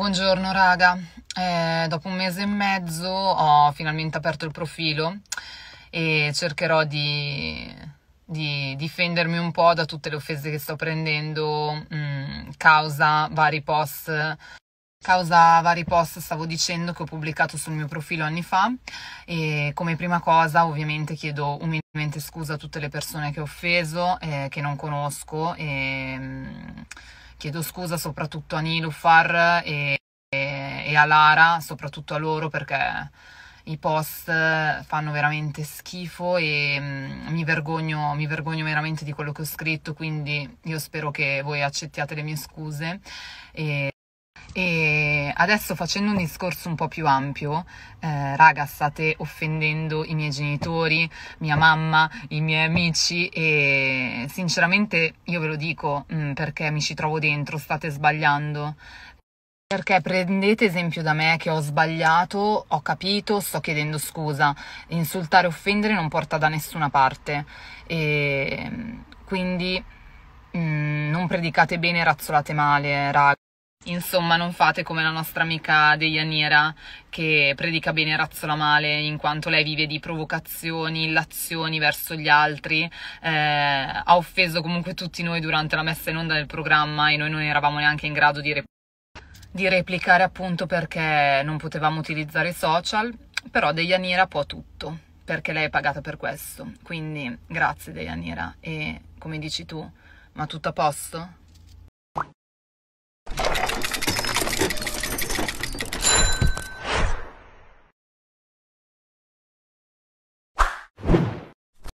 Buongiorno raga, eh, dopo un mese e mezzo ho finalmente aperto il profilo e cercherò di, di difendermi un po' da tutte le offese che sto prendendo mh, mm, causa vari post Causa vari post stavo dicendo che ho pubblicato sul mio profilo anni fa e come prima cosa ovviamente chiedo umilmente scusa a tutte le persone che ho offeso, eh, che non conosco e mh, mm, chiedo scusa soprattutto a Nilufar e e a Lara, soprattutto a loro perché i post eh, fanno veramente schifo e mm, mi, vergogno, mi vergogno veramente di quello che ho scritto, quindi io spero che voi accettiate le mie scuse. E... E adesso facendo un discorso un po' più ampio, eh, raga, state offendendo i miei genitori, mia mamma, i miei amici e sinceramente io ve lo dico mh, mm, perché mi ci trovo dentro, state sbagliando perché prendete esempio da me che ho sbagliato, ho capito, sto chiedendo scusa. Insultare, e offendere non porta da nessuna parte. E ehm, quindi mh, mm, non predicate bene, e razzolate male, raga. Insomma, non fate come la nostra amica Deianiera che predica bene e razzola male, in quanto lei vive di provocazioni, illazioni verso gli altri. Eh, ha offeso comunque tutti noi durante la messa in onda del programma e noi non eravamo neanche in grado di reputare di replicare appunto perché non potevamo utilizzare i social, però Deianira può tutto, perché lei è pagata per questo. Quindi grazie Deianira e come dici tu, ma tutto a posto?